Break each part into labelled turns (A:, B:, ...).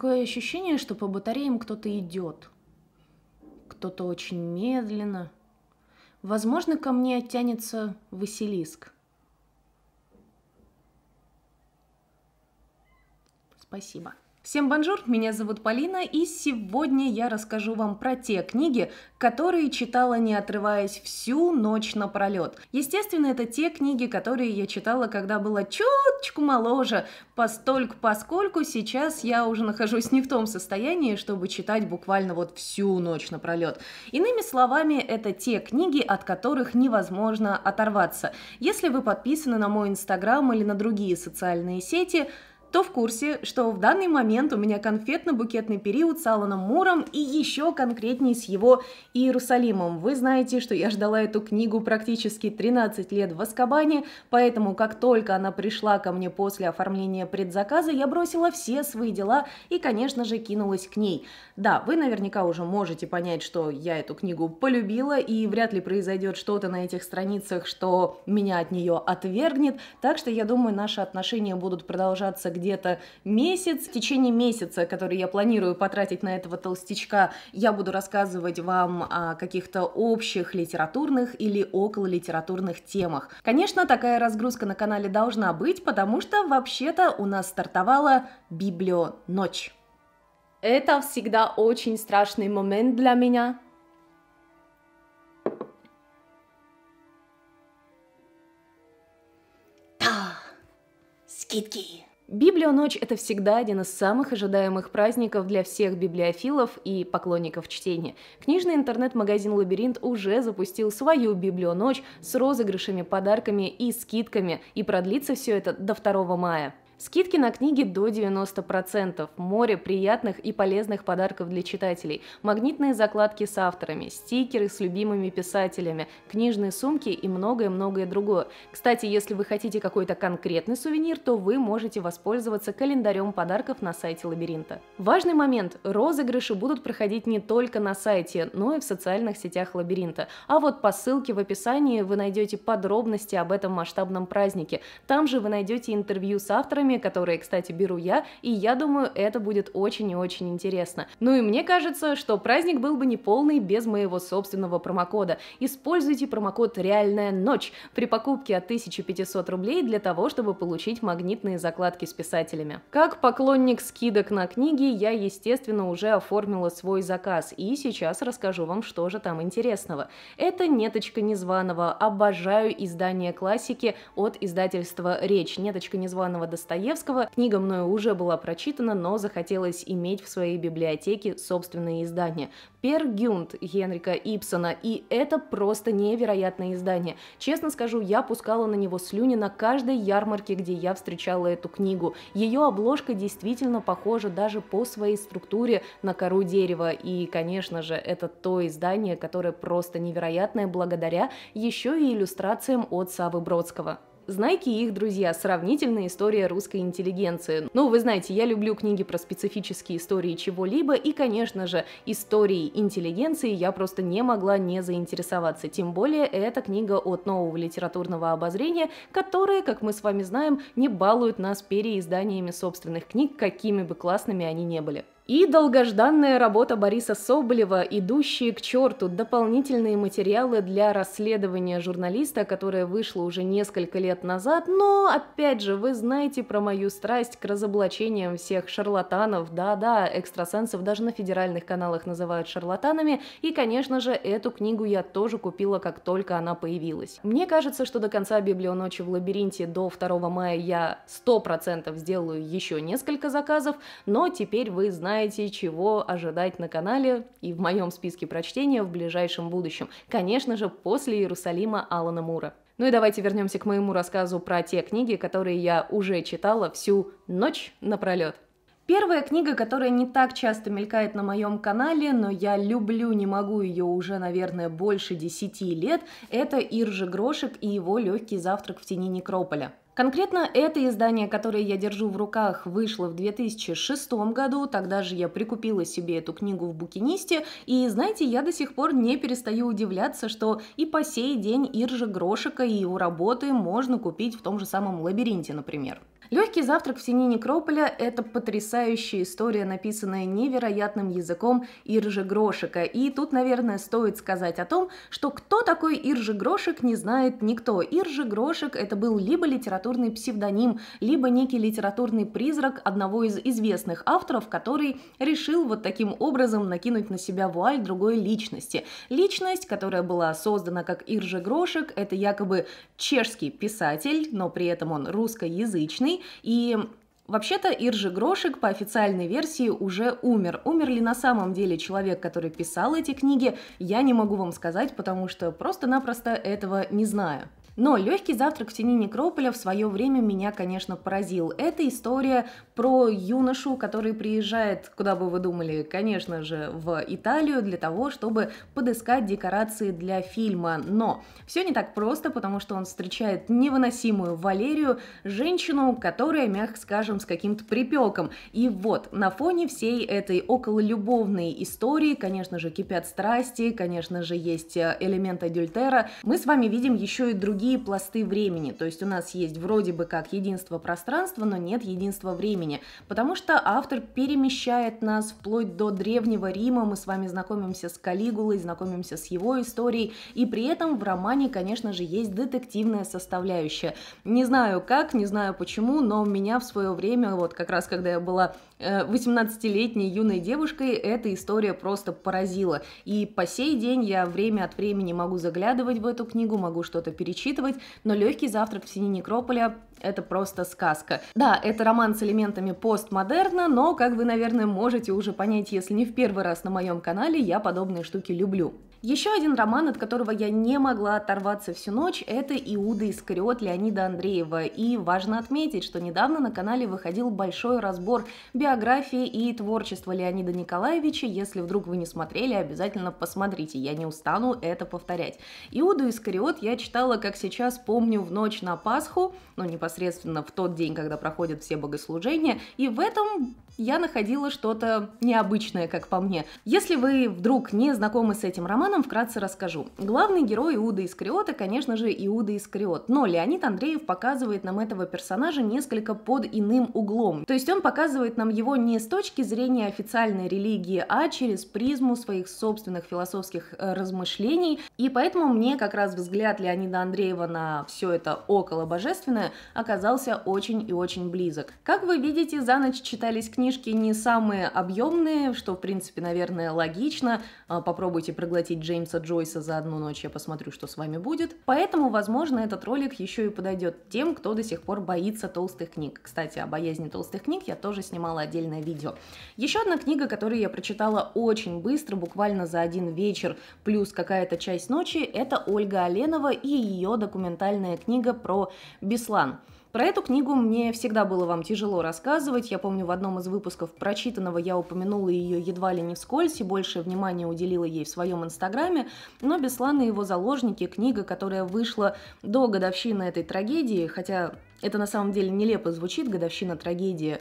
A: такое ощущение, что по батареям кто-то идет. Кто-то очень медленно. Возможно, ко мне оттянется Василиск. Спасибо. Всем бонжур, меня зовут Полина, и сегодня я расскажу вам про те книги, которые читала, не отрываясь всю ночь напролет. Естественно, это те книги, которые я читала, когда была чуточку моложе, постольку, поскольку сейчас я уже нахожусь не в том состоянии, чтобы читать буквально вот всю ночь напролет. Иными словами, это те книги, от которых невозможно оторваться. Если вы подписаны на мой инстаграм или на другие социальные сети, то в курсе, что в данный момент у меня конфетно-букетный период с Аланом Муром и еще конкретнее с его Иерусалимом. Вы знаете, что я ждала эту книгу практически 13 лет в Аскабане, поэтому как только она пришла ко мне после оформления предзаказа, я бросила все свои дела и, конечно же, кинулась к ней. Да, вы наверняка уже можете понять, что я эту книгу полюбила и вряд ли произойдет что-то на этих страницах, что меня от нее отвергнет, так что я думаю, наши отношения будут продолжаться где-то месяц. В течение месяца, который я планирую потратить на этого толстячка, я буду рассказывать вам о каких-то общих литературных или около литературных темах. Конечно, такая разгрузка на канале должна быть, потому что вообще-то у нас стартовала Библио ночь. Это всегда очень страшный момент для меня, Да, скидки. Библионочь – это всегда один из самых ожидаемых праздников для всех библиофилов и поклонников чтения. Книжный интернет-магазин «Лабиринт» уже запустил свою библионочь с розыгрышами, подарками и скидками, и продлится все это до 2 мая. Скидки на книги до 90%, море приятных и полезных подарков для читателей, магнитные закладки с авторами, стикеры с любимыми писателями, книжные сумки и многое-многое другое. Кстати, если вы хотите какой-то конкретный сувенир, то вы можете воспользоваться календарем подарков на сайте лабиринта. Важный момент. Розыгрыши будут проходить не только на сайте, но и в социальных сетях лабиринта. А вот по ссылке в описании вы найдете подробности об этом масштабном празднике. Там же вы найдете интервью с авторами программе, которые, кстати, беру я, и я думаю, это будет очень и очень интересно. Ну и мне кажется, что праздник был бы неполный без моего собственного промокода. Используйте промокод «Реальная ночь» при покупке от 1500 рублей для того, чтобы получить магнитные закладки с писателями. Как поклонник скидок на книги, я, естественно, уже оформила свой заказ, и сейчас расскажу вам, что же там интересного. Это «Неточка Незваного». Обожаю издание классики от издательства «Речь». «Неточка Незваного» Достоевского Достоевского. Книга мною уже была прочитана, но захотелось иметь в своей библиотеке собственное издание. Пер Гюнд Генрика Ипсона, и это просто невероятное издание. Честно скажу, я пускала на него слюни на каждой ярмарке, где я встречала эту книгу. Ее обложка действительно похожа даже по своей структуре на кору дерева, и, конечно же, это то издание, которое просто невероятное благодаря еще и иллюстрациям от Савы Бродского. «Знайки и их друзья. Сравнительная история русской интеллигенции». Ну, вы знаете, я люблю книги про специфические истории чего-либо, и, конечно же, истории интеллигенции я просто не могла не заинтересоваться. Тем более, это книга от нового литературного обозрения, которая, как мы с вами знаем, не балует нас переизданиями собственных книг, какими бы классными они ни были. И долгожданная работа Бориса Соболева «Идущие к черту» – дополнительные материалы для расследования журналиста, которое вышло уже несколько лет назад, но, опять же, вы знаете про мою страсть к разоблачениям всех шарлатанов, да-да, экстрасенсов даже на федеральных каналах называют шарлатанами, и, конечно же, эту книгу я тоже купила, как только она появилась. Мне кажется, что до конца «Библионочи в лабиринте» до 2 мая я 100% сделаю еще несколько заказов, но теперь вы знаете, знаете, чего ожидать на канале и в моем списке прочтения в ближайшем будущем. Конечно же, после Иерусалима Алана Мура. Ну и давайте вернемся к моему рассказу про те книги, которые я уже читала всю ночь напролет. Первая книга, которая не так часто мелькает на моем канале, но я люблю, не могу ее уже, наверное, больше 10 лет, это Иржи Грошек и его «Легкий завтрак в тени Некрополя». Конкретно это издание, которое я держу в руках, вышло в 2006 году, тогда же я прикупила себе эту книгу в Букинисте, и знаете, я до сих пор не перестаю удивляться, что и по сей день Иржи Грошика и его работы можно купить в том же самом лабиринте, например. Легкий завтрак в тени Некрополя – это потрясающая история, написанная невероятным языком Иржи Грошика. И тут, наверное, стоит сказать о том, что кто такой Иржи Грошик, не знает никто. Иржи Грошик – это был либо литературный псевдоним, либо некий литературный призрак одного из известных авторов, который решил вот таким образом накинуть на себя вуаль другой личности. Личность, которая была создана как Иржи Грошик, это якобы чешский писатель, но при этом он русскоязычный, и Вообще-то Иржи Грошек по официальной версии уже умер. Умер ли на самом деле человек, который писал эти книги, я не могу вам сказать, потому что просто-напросто этого не знаю. Но легкий завтрак в тени Некрополя в свое время меня, конечно, поразил. Это история про юношу, который приезжает, куда бы вы думали, конечно же, в Италию для того, чтобы подыскать декорации для фильма. Но все не так просто, потому что он встречает невыносимую Валерию, женщину, которая, мягко скажем, с каким-то припеком. И вот, на фоне всей этой окололюбовной истории, конечно же, кипят страсти, конечно же, есть э, элемент адюльтера, мы с вами видим еще и другие другие пласты времени. То есть у нас есть вроде бы как единство пространства, но нет единства времени, потому что автор перемещает нас вплоть до Древнего Рима, мы с вами знакомимся с Калигулой, знакомимся с его историей, и при этом в романе, конечно же, есть детективная составляющая. Не знаю как, не знаю почему, но меня в свое время, вот как раз когда я была 18-летней э, юной девушкой эта история просто поразила. И по сей день я время от времени могу заглядывать в эту книгу, могу что-то перечитывать, но «Легкий завтрак в тени некрополя» — это просто сказка. Да, это роман с элементами постмодерна, но, как вы, наверное, можете уже понять, если не в первый раз на моем канале, я подобные штуки люблю. Еще один роман, от которого я не могла оторваться всю ночь, это «Иуда Искариот» Леонида Андреева. И важно отметить, что недавно на канале выходил большой разбор биографии и творчества Леонида Николаевича. Если вдруг вы не смотрели, обязательно посмотрите, я не устану это повторять. «Иуду Искариот» я читала, как сейчас помню, в ночь на Пасху, ну, непосредственно в тот день, когда проходят все богослужения, и в этом я находила что-то необычное, как по мне. Если вы вдруг не знакомы с этим романом, вкратце расскажу. Главный герой Иуда Искриота, конечно же, Иуда Искриот, но Леонид Андреев показывает нам этого персонажа несколько под иным углом. То есть он показывает нам его не с точки зрения официальной религии, а через призму своих собственных философских э, размышлений, и поэтому мне как раз взгляд Леонида Андреева на все это около божественное оказался очень и очень близок. Как вы видите, за ночь читались книги книжки не самые объемные, что, в принципе, наверное, логично. А, попробуйте проглотить Джеймса Джойса за одну ночь, я посмотрю, что с вами будет. Поэтому, возможно, этот ролик еще и подойдет тем, кто до сих пор боится толстых книг. Кстати, о боязни толстых книг я тоже снимала отдельное видео. Еще одна книга, которую я прочитала очень быстро, буквально за один вечер, плюс какая-то часть ночи, это Ольга Оленова и ее документальная книга про Беслан. Про эту книгу мне всегда было вам тяжело рассказывать. Я помню, в одном из выпусков прочитанного я упомянула ее едва ли не вскользь и больше внимания уделила ей в своем инстаграме, но «Беслан и его заложники» — книга, которая вышла до годовщины этой трагедии, хотя это на самом деле нелепо звучит, годовщина трагедии,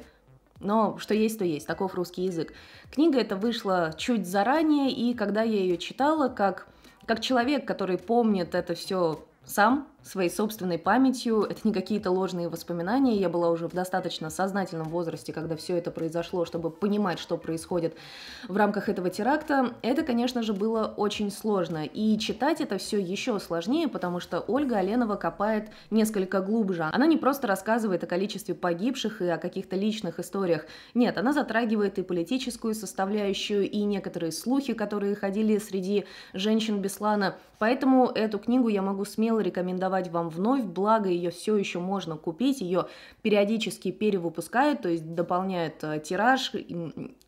A: но что есть, то есть, таков русский язык. Книга эта вышла чуть заранее, и когда я ее читала, как, как человек, который помнит это все сам, своей собственной памятью, это не какие-то ложные воспоминания, я была уже в достаточно сознательном возрасте, когда все это произошло, чтобы понимать, что происходит в рамках этого теракта, это, конечно же, было очень сложно. И читать это все еще сложнее, потому что Ольга Оленова копает несколько глубже. Она не просто рассказывает о количестве погибших и о каких-то личных историях. Нет, она затрагивает и политическую составляющую, и некоторые слухи, которые ходили среди женщин Беслана. Поэтому эту книгу я могу смело рекомендовать продавать вам вновь, благо ее все еще можно купить, ее периодически перевыпускают, то есть дополняют э, тираж,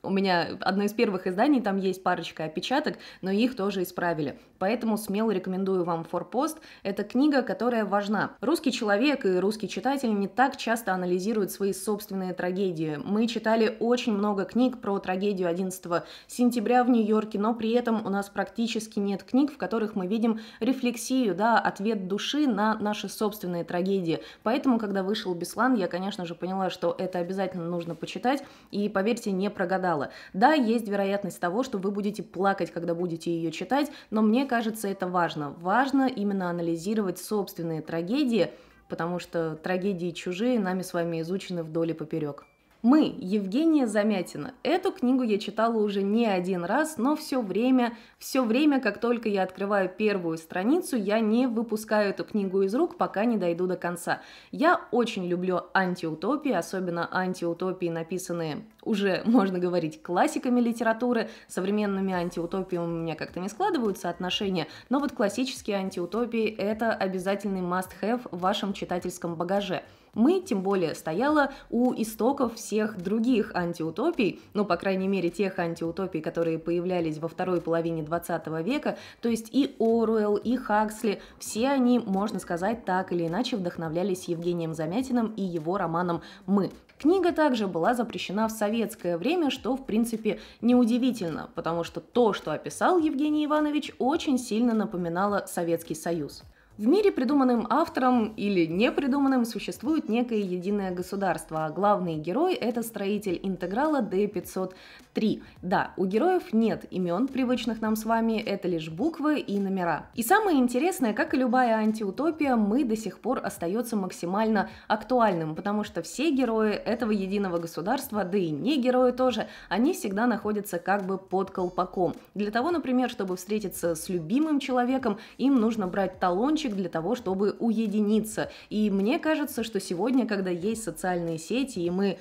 A: у меня одно из первых изданий, там есть парочка опечаток, но их тоже исправили. Поэтому смело рекомендую вам «Форпост». Это книга, которая важна. Русский человек и русский читатель не так часто анализируют свои собственные трагедии. Мы читали очень много книг про трагедию 11 сентября в Нью-Йорке, но при этом у нас практически нет книг, в которых мы видим рефлексию, да, ответ души на наши собственные трагедии. Поэтому, когда вышел «Беслан», я, конечно же, поняла, что это обязательно нужно почитать, и, поверьте, не прогадала читала. Да, есть вероятность того, что вы будете плакать, когда будете ее читать, но мне кажется, это важно. Важно именно анализировать собственные трагедии, потому что трагедии чужие нами с вами изучены вдоль и поперек. «Мы» Евгения Замятина. Эту книгу я читала уже не один раз, но все время, все время, как только я открываю первую страницу, я не выпускаю эту книгу из рук, пока не дойду до конца. Я очень люблю антиутопии, особенно антиутопии, написанные уже, можно говорить, классиками литературы. современными антиутопиями у меня как-то не складываются отношения, но вот классические антиутопии – это обязательный must-have в вашем читательском багаже – мы, тем более, стояла у истоков всех других антиутопий, ну, по крайней мере, тех антиутопий, которые появлялись во второй половине 20 века, то есть и Оруэлл, и Хаксли, все они, можно сказать, так или иначе вдохновлялись Евгением Замятиным и его романом «Мы». Книга также была запрещена в советское время, что, в принципе, неудивительно, потому что то, что описал Евгений Иванович, очень сильно напоминало Советский Союз. В мире, придуманным автором или не придуманным, существует некое единое государство, а главный герой — это строитель интеграла D503. Да, у героев нет имен, привычных нам с вами, это лишь буквы и номера. И самое интересное, как и любая антиутопия, мы до сих пор остается максимально актуальным, потому что все герои этого единого государства, да и не герои тоже, они всегда находятся как бы под колпаком. Для того, например, чтобы встретиться с любимым человеком, им нужно брать талончик привычек для того, чтобы уединиться. И мне кажется, что сегодня, когда есть социальные сети, и мы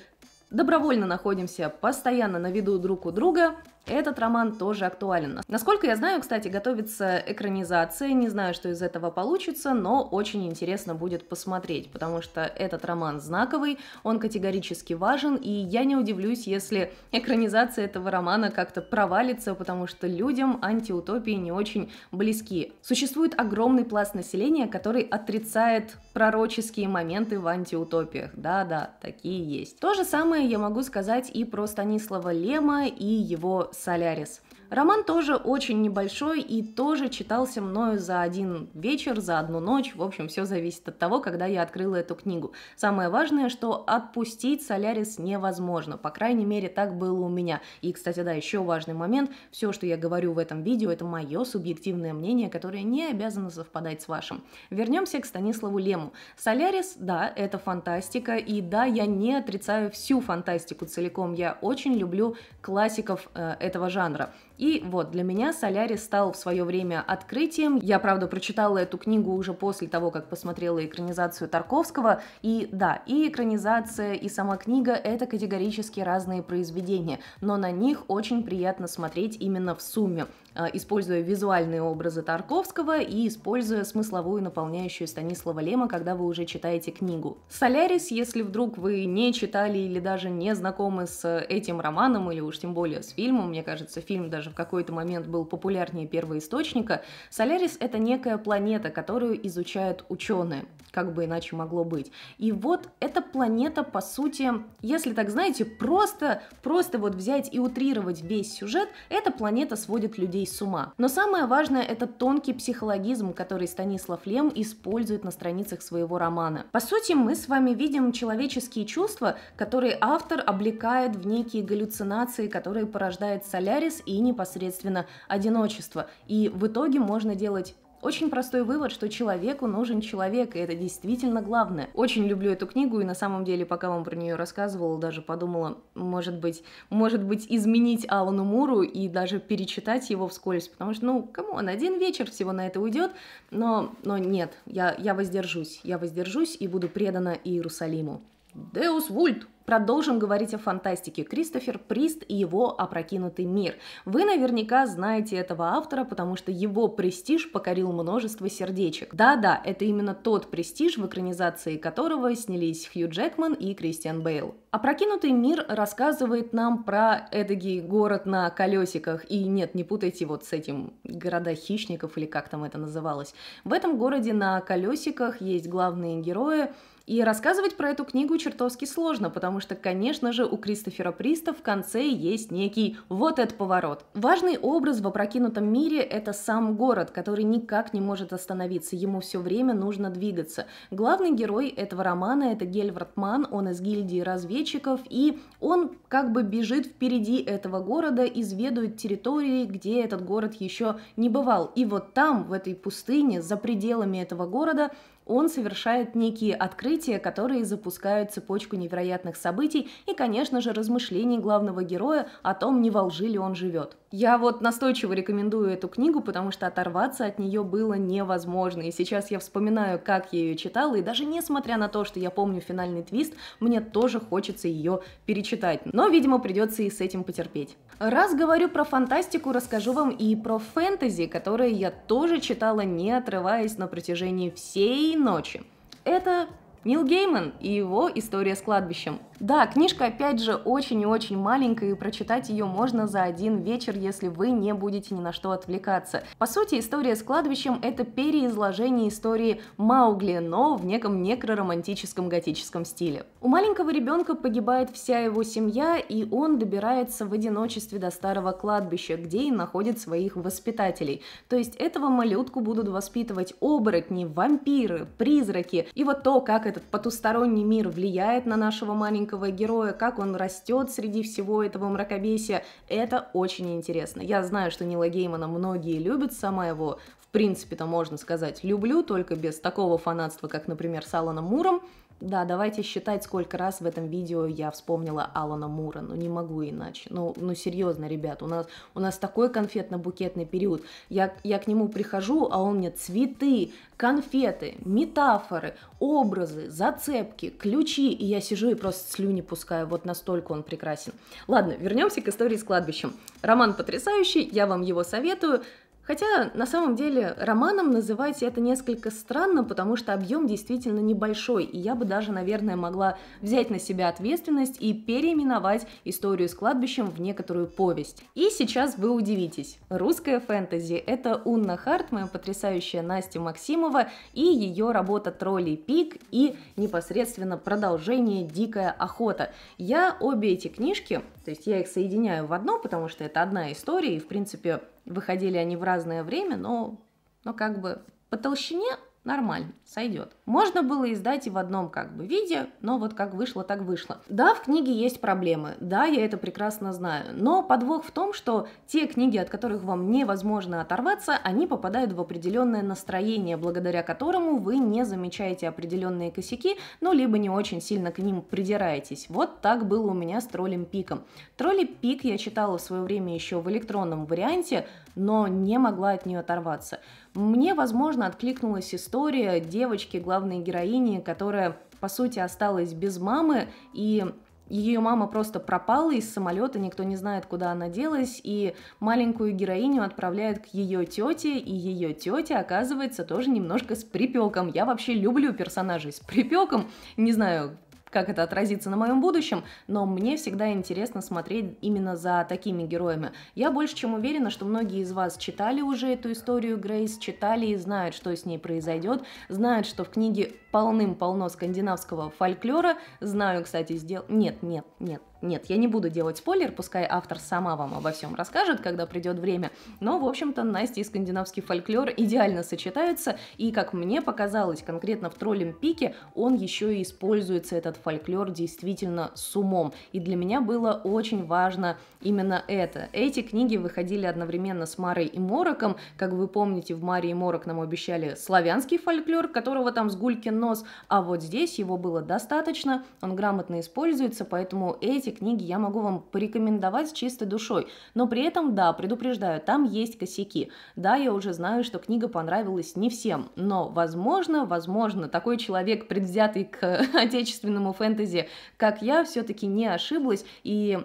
A: добровольно находимся постоянно на виду друг у друга, этот роман тоже актуален. Насколько я знаю, кстати, готовится экранизация, не знаю, что из этого получится, но очень интересно будет посмотреть, потому что этот роман знаковый, он категорически важен, и я не удивлюсь, если экранизация этого романа как-то провалится, потому что людям антиутопии не очень близки. Существует огромный пласт населения, который отрицает пророческие моменты в антиутопиях. Да-да, такие есть. То же самое я могу сказать и про Станислава Лема и его Солярис. Роман тоже очень небольшой и тоже читался мною за один вечер, за одну ночь. В общем, все зависит от того, когда я открыла эту книгу. Самое важное, что отпустить Солярис невозможно. По крайней мере, так было у меня. И, кстати, да, еще важный момент. Все, что я говорю в этом видео, это мое субъективное мнение, которое не обязано совпадать с вашим. Вернемся к Станиславу Лему. Солярис, да, это фантастика. И да, я не отрицаю всю фантастику целиком. Я очень люблю классиков э, этого жанра. И вот, для меня «Солярис» стал в свое время открытием. Я, правда, прочитала эту книгу уже после того, как посмотрела экранизацию Тарковского. И да, и экранизация, и сама книга — это категорически разные произведения, но на них очень приятно смотреть именно в сумме. Э, используя визуальные образы Тарковского и используя смысловую наполняющую Станислава Лема, когда вы уже читаете книгу. «Солярис», если вдруг вы не читали или даже не знакомы с этим романом, или уж тем более с фильмом, мне кажется, фильм даже в какой-то момент был популярнее первоисточника, «Солярис» — это некая планета, которую изучают ученые, как бы иначе могло быть. И вот эта планета, по сути, если так знаете, просто, просто вот взять и утрировать весь сюжет, эта планета сводит людей людей с ума. Но самое важное – это тонкий психологизм, который Станислав Лем использует на страницах своего романа. По сути, мы с вами видим человеческие чувства, которые автор облекает в некие галлюцинации, которые порождает Солярис и непосредственно одиночество. И в итоге можно делать очень простой вывод, что человеку нужен человек, и это действительно главное. Очень люблю эту книгу, и на самом деле, пока вам про нее рассказывала, даже подумала, может быть, может быть, изменить Алану Муру и даже перечитать его вскользь, потому что, ну, кому он один вечер всего на это уйдет, но, но нет, я, я воздержусь, я воздержусь и буду предана Иерусалиму. Деус Вульт. Продолжим говорить о фантастике. Кристофер Прист и его «Опрокинутый мир». Вы наверняка знаете этого автора, потому что его престиж покорил множество сердечек. Да-да, это именно тот престиж, в экранизации которого снялись Хью Джекман и Кристиан Бейл. «Опрокинутый мир» рассказывает нам про эдакий город на колесиках, и нет, не путайте вот с этим «города хищников» или как там это называлось. В этом городе на колесиках есть главные герои – и рассказывать про эту книгу чертовски сложно, потому что, конечно же, у Кристофера Приста в конце есть некий вот этот поворот. Важный образ в опрокинутом мире — это сам город, который никак не может остановиться, ему все время нужно двигаться. Главный герой этого романа — это Гельвард Манн, он из гильдии разведчиков, и он как бы бежит впереди этого города, изведует территории, где этот город еще не бывал. И вот там, в этой пустыне, за пределами этого города, он совершает некие открытия, которые запускают цепочку невероятных событий и, конечно же, размышлений главного героя о том, не во лжи ли он живет. Я вот настойчиво рекомендую эту книгу, потому что оторваться от нее было невозможно, и сейчас я вспоминаю, как я ее читала, и даже несмотря на то, что я помню финальный твист, мне тоже хочется ее перечитать, но, видимо, придется и с этим потерпеть. Раз говорю про фантастику, расскажу вам и про фэнтези, которое я тоже читала, не отрываясь на протяжении всей ночи». Это Нил Гейман и его история с кладбищем. Да, книжка, опять же, очень и очень маленькая, и прочитать ее можно за один вечер, если вы не будете ни на что отвлекаться. По сути, история с кладбищем — это переизложение истории Маугли, но в неком некроромантическом готическом стиле. У маленького ребенка погибает вся его семья, и он добирается в одиночестве до старого кладбища, где и находит своих воспитателей. То есть этого малютку будут воспитывать оборотни, вампиры, призраки. И вот то, как этот потусторонний мир влияет на нашего маленького маленького героя, как он растет среди всего этого мракобесия, это очень интересно. Я знаю, что Нила Геймана многие любят, сама его в принципе-то можно сказать люблю, только без такого фанатства, как, например, с Аланом Муром, да, давайте считать, сколько раз в этом видео я вспомнила Алана Мура. Ну, не могу иначе. Ну, ну серьезно, ребят, у нас, у нас такой конфетно-букетный период. Я, я к нему прихожу, а он мне цветы, конфеты, метафоры, образы, зацепки, ключи. И я сижу и просто слюни пускаю. Вот настолько он прекрасен. Ладно, вернемся к истории с кладбищем. Роман потрясающий, я вам его советую. Хотя на самом деле романом называть это несколько странно, потому что объем действительно небольшой, и я бы даже, наверное, могла взять на себя ответственность и переименовать историю с кладбищем в некоторую повесть. И сейчас вы удивитесь. Русская фэнтези — это Унна Харт, моя потрясающая Настя Максимова, и ее работа «Тролли пик» и непосредственно продолжение «Дикая охота». Я обе эти книжки, то есть я их соединяю в одно, потому что это одна история, и в принципе Выходили они в разное время, но, но как бы по толщине Нормально, сойдет. Можно было издать и в одном как бы виде, но вот как вышло, так вышло. Да, в книге есть проблемы, да, я это прекрасно знаю, но подвох в том, что те книги, от которых вам невозможно оторваться, они попадают в определенное настроение, благодаря которому вы не замечаете определенные косяки, ну, либо не очень сильно к ним придираетесь. Вот так было у меня с троллем Пиком. Тролли Пик я читала в свое время еще в электронном варианте, но не могла от нее оторваться. Мне, возможно, откликнулась история девочки, главной героини, которая, по сути, осталась без мамы, и ее мама просто пропала из самолета, никто не знает, куда она делась, и маленькую героиню отправляют к ее тете, и ее тетя оказывается тоже немножко с припеком. Я вообще люблю персонажей с припеком, не знаю, как это отразится на моем будущем, но мне всегда интересно смотреть именно за такими героями. Я больше чем уверена, что многие из вас читали уже эту историю Грейс, читали и знают, что с ней произойдет, знают, что в книге полным-полно скандинавского фольклора. Знаю, кстати, сделал... Нет, нет, нет, нет, я не буду делать спойлер, пускай автор сама вам обо всем расскажет, когда придет время. Но, в общем-то, Настя и скандинавский фольклор идеально сочетаются, и, как мне показалось, конкретно в «Троллем пике» он еще и используется, этот фольклор, действительно с умом. И для меня было очень важно именно это. Эти книги выходили одновременно с Марой и Мороком. Как вы помните, в «Маре и Морок» нам обещали славянский фольклор, которого там с Гулькин нос, а вот здесь его было достаточно, он грамотно используется, поэтому эти книги я могу вам порекомендовать с чистой душой. Но при этом, да, предупреждаю, там есть косяки. Да, я уже знаю, что книга понравилась не всем, но, возможно, возможно, такой человек, предвзятый к отечественному фэнтези, как я, все-таки не ошиблась, и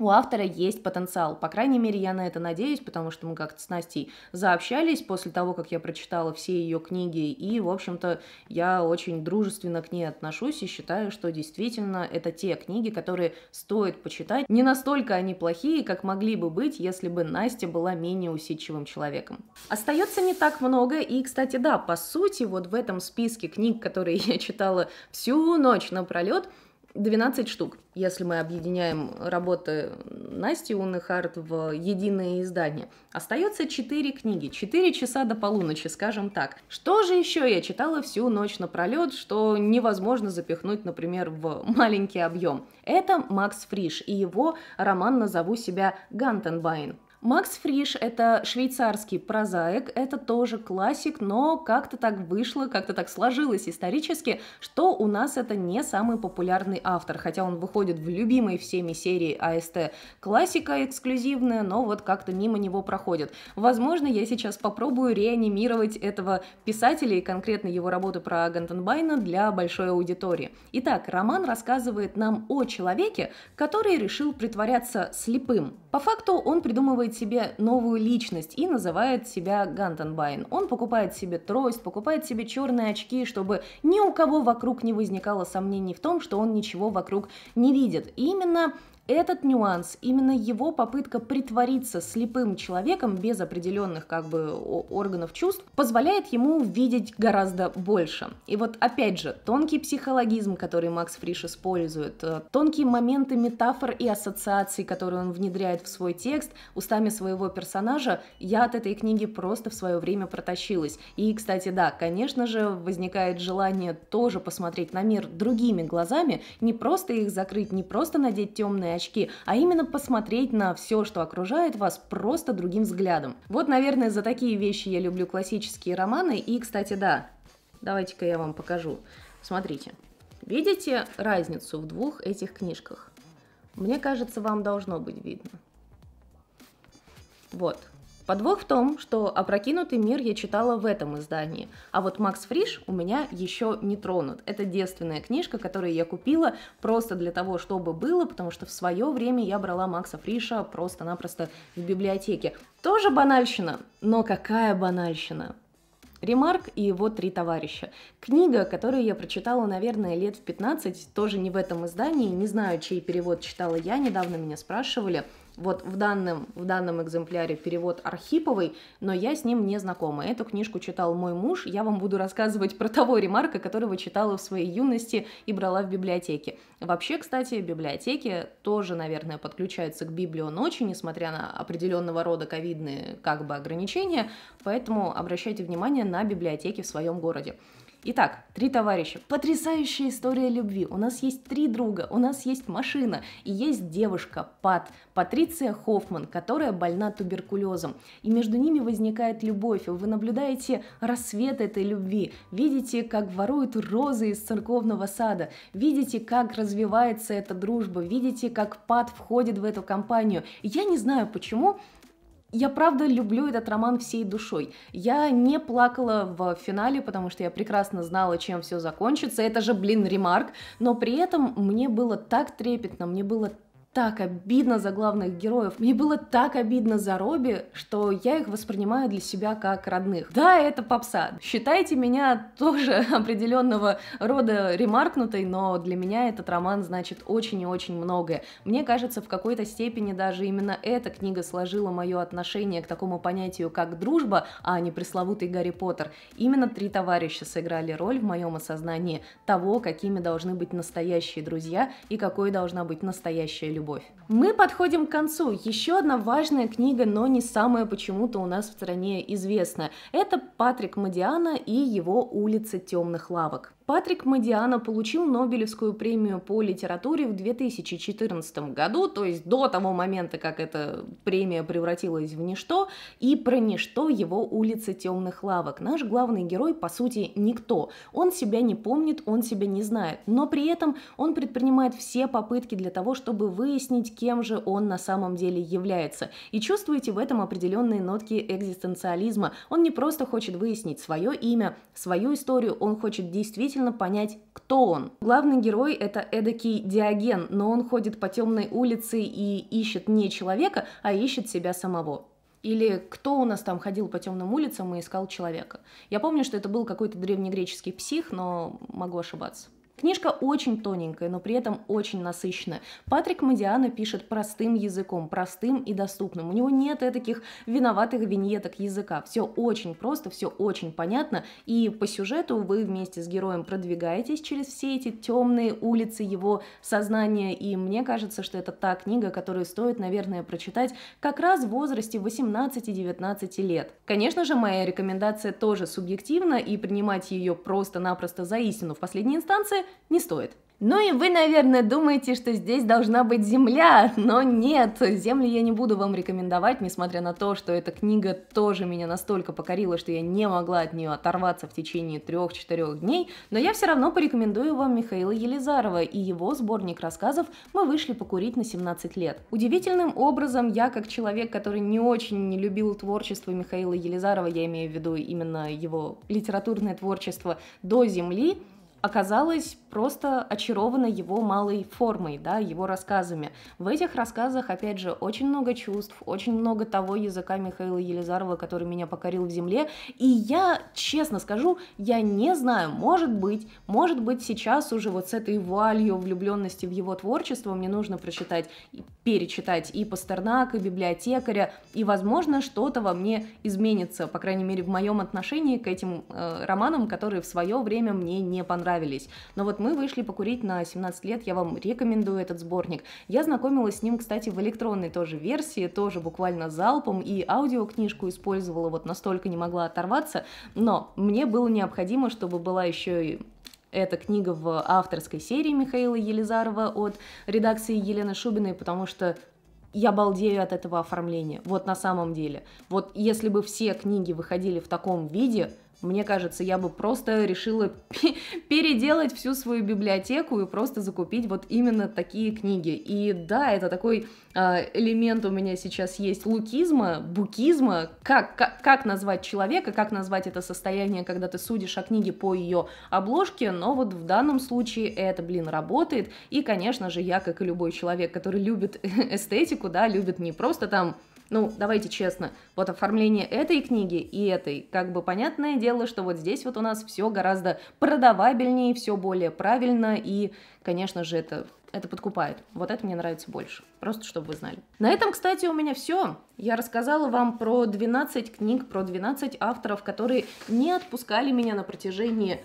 A: у автора есть потенциал. По крайней мере, я на это надеюсь, потому что мы как-то с Настей заобщались после того, как я прочитала все ее книги, и, в общем-то, я очень дружественно к ней отношусь и считаю, что действительно это те книги, которые стоит почитать. Не настолько они плохие, как могли бы быть, если бы Настя была менее усидчивым человеком. Остается не так много, и, кстати, да, по сути, вот в этом списке книг, которые я читала всю ночь напролет, 12 штук, если мы объединяем работы Насти Унехарт в единое издание. Остается 4 книги, 4 часа до полуночи, скажем так. Что же еще я читала всю ночь напролет, что невозможно запихнуть, например, в маленький объем? Это Макс Фриш и его роман «Назову себя Гантенбайн». Макс Фриш — это швейцарский прозаик, это тоже классик, но как-то так вышло, как-то так сложилось исторически, что у нас это не самый популярный автор, хотя он выходит в любимой всеми серии АСТ. Классика эксклюзивная, но вот как-то мимо него проходит. Возможно, я сейчас попробую реанимировать этого писателя и конкретно его работы про Гантенбайна для большой аудитории. Итак, роман рассказывает нам о человеке, который решил притворяться слепым. По факту он придумывает придумывает себе новую личность и называет себя Гантенбайн. Он покупает себе трость, покупает себе черные очки, чтобы ни у кого вокруг не возникало сомнений в том, что он ничего вокруг не видит. И именно этот нюанс, именно его попытка притвориться слепым человеком без определенных как бы органов чувств, позволяет ему видеть гораздо больше. И вот опять же, тонкий психологизм, который Макс Фриш использует, э, тонкие моменты метафор и ассоциаций, которые он внедряет в свой текст, устами своего персонажа, я от этой книги просто в свое время протащилась. И, кстати, да, конечно же, возникает желание тоже посмотреть на мир другими глазами, не просто их закрыть, не просто надеть темные очки, а именно посмотреть на все, что окружает вас, просто другим взглядом. Вот, наверное, за такие вещи я люблю классические романы. И, кстати, да, давайте-ка я вам покажу. Смотрите, видите разницу в двух этих книжках? Мне кажется, вам должно быть видно. Вот, Подвох в том, что «Опрокинутый мир» я читала в этом издании, а вот «Макс Фриш» у меня еще не тронут. Это девственная книжка, которую я купила просто для того, чтобы было, потому что в свое время я брала Макса Фриша просто-напросто в библиотеке. Тоже банальщина, но какая банальщина? Ремарк и его три товарища. Книга, которую я прочитала, наверное, лет в 15, тоже не в этом издании, не знаю, чей перевод читала я, недавно меня спрашивали – вот в данном, в данном экземпляре перевод Архиповый, но я с ним не знакома. Эту книжку читал мой муж, я вам буду рассказывать про того ремарка, которого читала в своей юности и брала в библиотеке. Вообще, кстати, библиотеки тоже, наверное, подключаются к Библио ночи, несмотря на определенного рода ковидные как бы ограничения, поэтому обращайте внимание на библиотеки в своем городе. Итак, три товарища. Потрясающая история любви. У нас есть три друга, у нас есть машина и есть девушка, Пат, Патриция Хоффман, которая больна туберкулезом. И между ними возникает любовь. Вы наблюдаете рассвет этой любви, видите, как воруют розы из церковного сада, видите, как развивается эта дружба, видите, как Пат входит в эту компанию. Я не знаю почему, я правда люблю этот роман всей душой. Я не плакала в финале, потому что я прекрасно знала, чем все закончится. Это же, блин, ремарк. Но при этом мне было так трепетно, мне было так обидно за главных героев. Мне было так обидно за Робби, что я их воспринимаю для себя как родных. Да, это попса. Считайте меня тоже определенного рода ремаркнутой, но для меня этот роман значит очень и очень многое. Мне кажется, в какой-то степени даже именно эта книга сложила мое отношение к такому понятию, как дружба, а не пресловутый Гарри Поттер. Именно три товарища сыграли роль в моем осознании того, какими должны быть настоящие друзья и какой должна быть настоящая любовь любовь. Мы подходим к концу. Еще одна важная книга, но не самая почему-то у нас в стране известная. Это Патрик Мадиана и его «Улица темных лавок». Патрик Мадиана получил Нобелевскую премию по литературе в 2014 году, то есть до того момента, как эта премия превратилась в ничто, и про ничто его улицы темных лавок. Наш главный герой, по сути, никто. Он себя не помнит, он себя не знает, но при этом он предпринимает все попытки для того, чтобы выяснить, кем же он на самом деле является. И чувствуете в этом определенные нотки экзистенциализма. Он не просто хочет выяснить свое имя, свою историю, он хочет действительно решительно понять, кто он. Главный герой — это эдакий Диоген, но он ходит по темной улице и ищет не человека, а ищет себя самого. Или кто у нас там ходил по темным улицам и искал человека. Я помню, что это был какой-то древнегреческий псих, но могу ошибаться. Книжка очень тоненькая, но при этом очень насыщенная. Патрик Мадиана пишет простым языком, простым и доступным. У него нет таких виноватых виньеток языка. Все очень просто, все очень понятно, и по сюжету вы вместе с героем продвигаетесь через все эти темные улицы его сознания, и мне кажется, что это та книга, которую стоит, наверное, прочитать как раз в возрасте 18-19 лет. Конечно же, моя рекомендация тоже субъективна, и принимать ее просто-напросто за истину в последней инстанции не стоит. Ну и вы, наверное, думаете, что здесь должна быть земля, но нет, землю я не буду вам рекомендовать, несмотря на то, что эта книга тоже меня настолько покорила, что я не могла от нее оторваться в течение трех-четырех дней, но я все равно порекомендую вам Михаила Елизарова и его сборник рассказов «Мы вышли покурить на 17 лет». Удивительным образом я, как человек, который не очень не любил творчество Михаила Елизарова, я имею в виду именно его литературное творчество «До земли», оказалось просто очарована его малой формой, да, его рассказами. В этих рассказах, опять же, очень много чувств, очень много того языка Михаила Елизарова, который меня покорил в земле. И я, честно скажу, я не знаю, может быть, может быть сейчас уже вот с этой вуалью влюбленности в его творчество мне нужно прочитать, перечитать и Пастернака, и библиотекаря, и, возможно, что-то во мне изменится, по крайней мере, в моем отношении к этим э, романам, которые в свое время мне не понравились. Но вот мы вышли покурить на 17 лет, я вам рекомендую этот сборник. Я знакомилась с ним, кстати, в электронной тоже версии, тоже буквально залпом, и аудиокнижку использовала, вот настолько не могла оторваться, но мне было необходимо, чтобы была еще и эта книга в авторской серии Михаила Елизарова от редакции Елены Шубиной, потому что я балдею от этого оформления, вот на самом деле. Вот если бы все книги выходили в таком виде, мне кажется, я бы просто решила переделать всю свою библиотеку и просто закупить вот именно такие книги. И да, это такой э, элемент у меня сейчас есть лукизма, букизма, как, как, как назвать человека, как назвать это состояние, когда ты судишь о книге по ее обложке, но вот в данном случае это, блин, работает. И, конечно же, я, как и любой человек, который любит эстетику, да, любит не просто там ну, давайте честно, вот оформление этой книги и этой, как бы понятное дело, что вот здесь вот у нас все гораздо продавабельнее, все более правильно, и, конечно же, это это подкупает. Вот это мне нравится больше. Просто чтобы вы знали. На этом, кстати, у меня все. Я рассказала вам про 12 книг, про 12 авторов, которые не отпускали меня на протяжении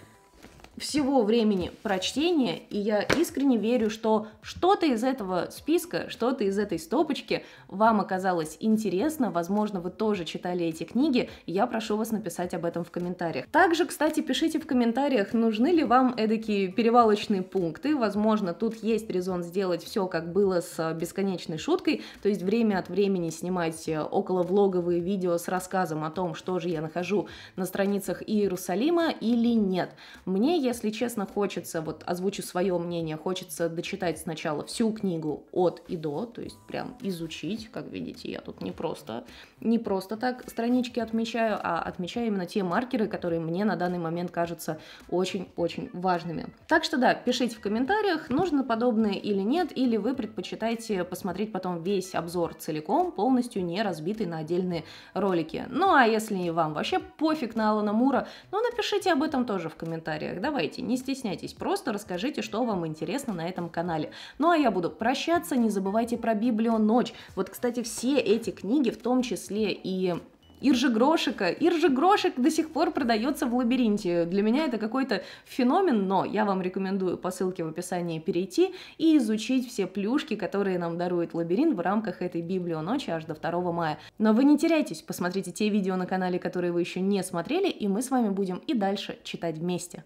A: всего времени прочтения, и я искренне верю, что что-то из этого списка, что-то из этой стопочки вам оказалось интересно, возможно, вы тоже читали эти книги, я прошу вас написать об этом в комментариях. Также, кстати, пишите в комментариях, нужны ли вам эдакие перевалочные пункты, возможно, тут есть резон сделать все, как было с э, бесконечной шуткой, то есть время от времени снимать э, около влоговые видео с рассказом о том, что же я нахожу на страницах Иерусалима или нет. Мне если честно, хочется, вот озвучу свое мнение, хочется дочитать сначала всю книгу от и до, то есть прям изучить, как видите, я тут не просто, не просто так странички отмечаю, а отмечаю именно те маркеры, которые мне на данный момент кажутся очень-очень важными. Так что да, пишите в комментариях, нужно подобное или нет, или вы предпочитаете посмотреть потом весь обзор целиком, полностью не разбитый на отдельные ролики. Ну а если вам вообще пофиг на Алана Мура, ну напишите об этом тоже в комментариях, да, Давайте, не стесняйтесь, просто расскажите, что вам интересно на этом канале. Ну а я буду прощаться, не забывайте про Библию ночь. Вот, кстати, все эти книги, в том числе и Иржи Грошика. Иржи Грошик до сих пор продается в лабиринте. Для меня это какой-то феномен, но я вам рекомендую по ссылке в описании перейти и изучить все плюшки, которые нам дарует лабиринт в рамках этой Библио ночи аж до 2 мая. Но вы не теряйтесь, посмотрите те видео на канале, которые вы еще не смотрели, и мы с вами будем и дальше читать вместе.